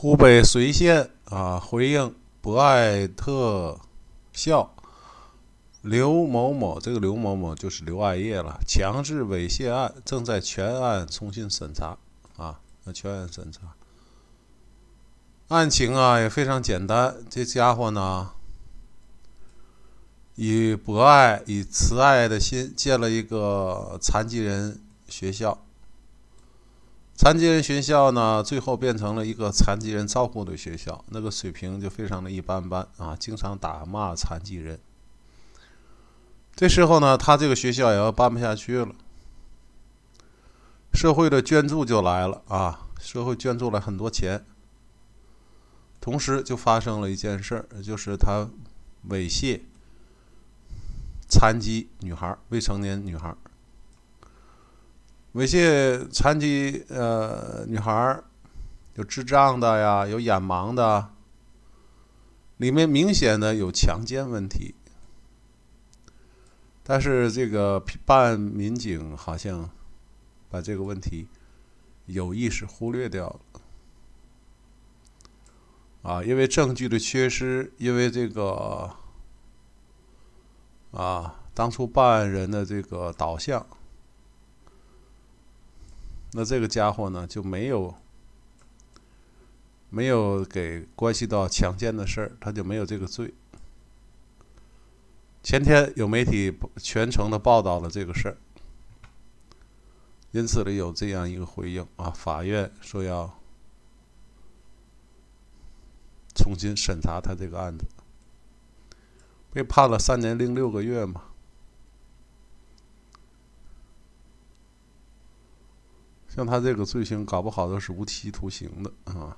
湖北随县啊，回应博爱特校刘某某，这个刘某某就是刘爱叶了，强制猥亵案正在全案重新审查啊，那全案审查，案情啊也非常简单，这家伙呢，以博爱、以慈爱的心建了一个残疾人学校。残疾人学校呢，最后变成了一个残疾人照顾的学校，那个水平就非常的一般般啊，经常打骂残疾人。这时候呢，他这个学校也要办不下去了，社会的捐助就来了啊，社会捐助了很多钱。同时，就发生了一件事儿，就是他猥亵残疾女孩，未成年女孩。猥亵残疾呃女孩儿，有智障的呀，有眼盲的，里面明显呢有强奸问题，但是这个办案民警好像把这个问题有意识忽略掉了，啊，因为证据的缺失，因为这个啊，当初办案人的这个导向。那这个家伙呢，就没有没有给关系到强奸的事儿，他就没有这个罪。前天有媒体全程的报道了这个事儿，因此呢，有这样一个回应啊，法院说要重新审查他这个案子，被判了三年零六个月嘛。像他这个罪行，搞不好都是无期徒刑的啊。